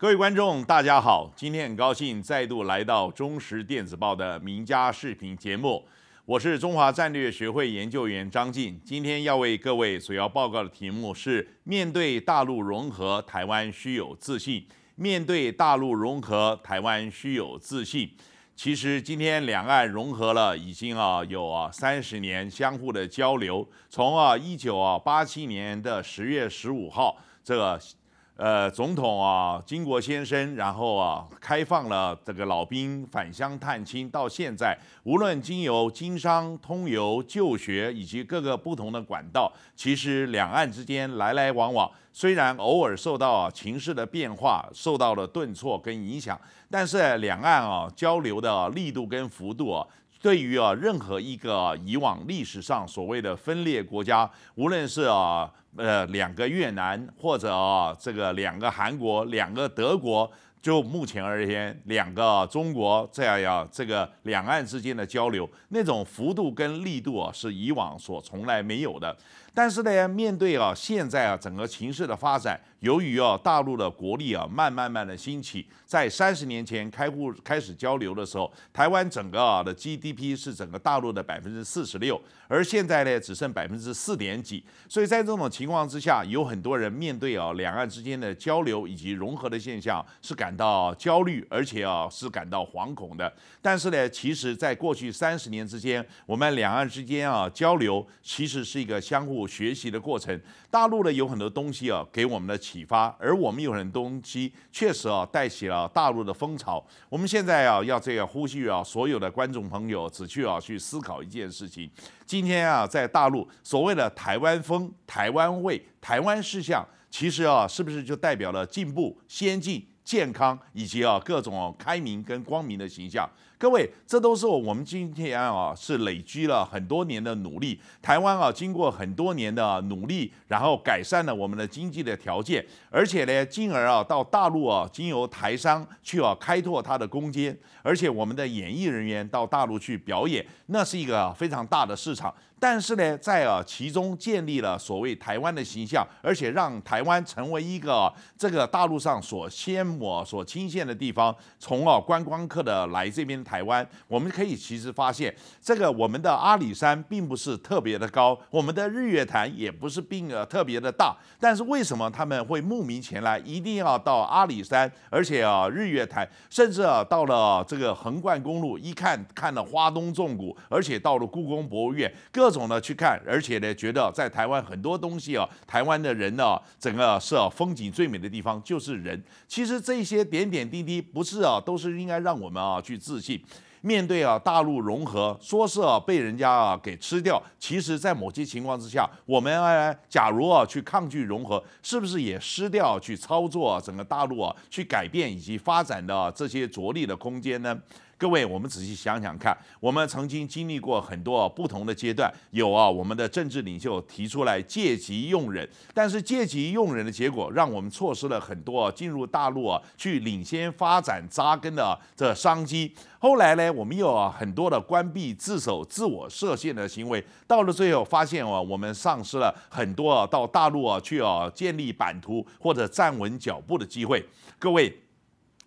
各位观众，大家好！今天很高兴再度来到《中时电子报》的名家视频节目，我是中华战略学会研究员张静。今天要为各位所要报告的题目是：面对大陆融合，台湾需有自信。面对大陆融合，台湾需有自信。其实，今天两岸融合了已经啊有啊三十年相互的交流，从啊一九啊八七年的十月十五号这。呃，总统啊，金国先生，然后啊，开放了这个老兵返乡探亲，到现在，无论经由经商、通游、就学以及各个不同的管道，其实两岸之间来来往往，虽然偶尔受到啊、情势的变化、受到了顿挫跟影响，但是两岸啊，交流的力度跟幅度啊。对于啊，任何一个以往历史上所谓的分裂国家，无论是啊呃两个越南，或者啊这个两个韩国，两个德国。就目前而言，两个中国这样样，这个两岸之间的交流那种幅度跟力度啊，是以往所从来没有的。但是呢，面对啊现在啊整个形势的发展，由于啊大陆的国力啊慢慢慢的兴起，在三十年前开户开始交流的时候，台湾整个啊的 GDP 是整个大陆的百分之四十六，而现在呢只剩百分之四点几。所以在这种情况之下，有很多人面对啊两岸之间的交流以及融合的现象是感。到焦虑，而且啊是感到惶恐的。但是呢，其实，在过去三十年之间，我们两岸之间啊交流，其实是一个相互学习的过程。大陆呢有很多东西啊给我们的启发，而我们有很多东西确实啊带起了大陆的风潮。我们现在啊要这个呼吁啊所有的观众朋友，只去啊去思考一件事情：今天啊在大陆所谓的台湾风、台湾味、台湾事项，其实啊是不是就代表了进步、先进？健康以及啊各种开明跟光明的形象。各位，这都是我们今天啊是累积了很多年的努力。台湾啊，经过很多年的努力，然后改善了我们的经济的条件，而且呢，进而啊到大陆啊，经由台商去啊开拓它的空间，而且我们的演艺人员到大陆去表演，那是一个非常大的市场。但是呢，在啊其中建立了所谓台湾的形象，而且让台湾成为一个这个大陆上所羡慕、所倾羡的地方。从啊观光客的来这边。台湾，我们可以其实发现，这个我们的阿里山并不是特别的高，我们的日月潭也不是并呃特别的大，但是为什么他们会慕名前来，一定要到阿里山，而且啊日月潭，甚至啊到了这个横贯公路，一看看了花东纵谷，而且到了故宫博物院，各种的去看，而且呢觉得在台湾很多东西啊，台湾的人呢，整个是啊风景最美的地方就是人，其实这些点点滴滴，不是啊都是应该让我们啊去自信。面对啊大陆融合，说是啊被人家啊给吃掉，其实，在某些情况之下，我们啊假如啊去抗拒融合，是不是也失掉去操作整个大陆啊去改变以及发展的这些着力的空间呢？各位，我们仔细想想看，我们曾经经历过很多不同的阶段，有啊，我们的政治领袖提出来借机用人，但是借机用人的结果，让我们错失了很多进入大陆啊去领先发展扎根的这商机。后来呢，我们又很多的关闭自首、自我设限的行为，到了最后发现啊，我们丧失了很多到大陆啊去啊建立版图或者站稳脚步的机会。各位。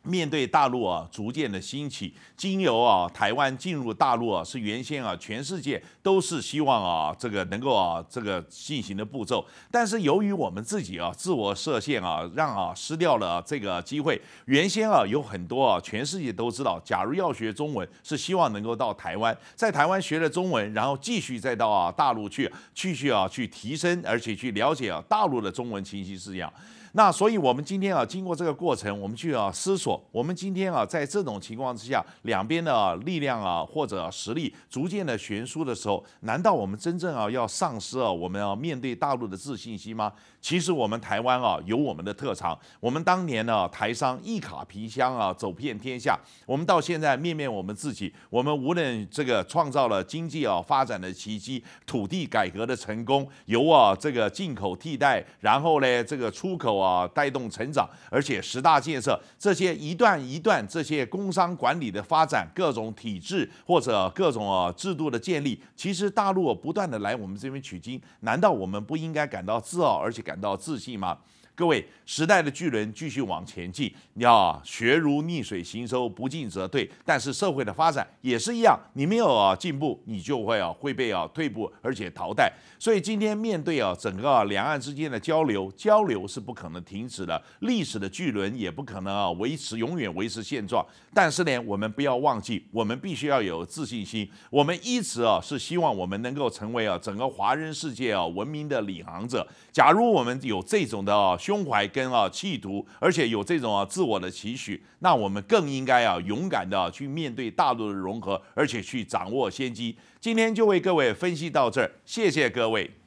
面对大陆啊，逐渐的兴起，经由啊台湾进入大陆啊，是原先啊全世界都是希望啊这个能够啊这个进行的步骤。但是由于我们自己啊自我设限啊，让啊失掉了这个机会。原先啊有很多啊全世界都知道，假如要学中文，是希望能够到台湾，在台湾学了中文，然后继续再到啊大陆去，继续啊去提升，而且去了解啊大陆的中文清晰字样。那所以，我们今天啊，经过这个过程，我们就要思索：我们今天啊，在这种情况之下，两边的力量啊或者实力逐渐的悬殊的时候，难道我们真正啊要丧失啊我们要面对大陆的自信心吗？其实我们台湾啊，有我们的特长。我们当年呢，台商一卡皮箱啊，走遍天下。我们到现在，面面我们自己，我们无论这个创造了经济啊发展的奇迹，土地改革的成功，由啊这个进口替代，然后呢这个出口啊带动成长，而且十大建设这些一段一段这些工商管理的发展，各种体制或者各种啊制度的建立，其实大陆不断的来我们这边取经，难道我们不应该感到自傲，而且感？感到自信吗？各位，时代的巨轮继续往前进，你要学如逆水行舟，不进则退。但是社会的发展也是一样，你没有进步，你就会啊会被啊退步，而且淘汰。所以今天面对啊整个两岸之间的交流，交流是不可能停止的，历史的巨轮也不可能啊维持永远维持现状。但是呢，我们不要忘记，我们必须要有自信心。我们一直啊是希望我们能够成为啊整个华人世界啊文明的领航者。假如我们有这种的啊。胸怀跟啊气度，而且有这种啊自我的期许，那我们更应该啊勇敢的去面对大陆的融合，而且去掌握先机。今天就为各位分析到这儿，谢谢各位。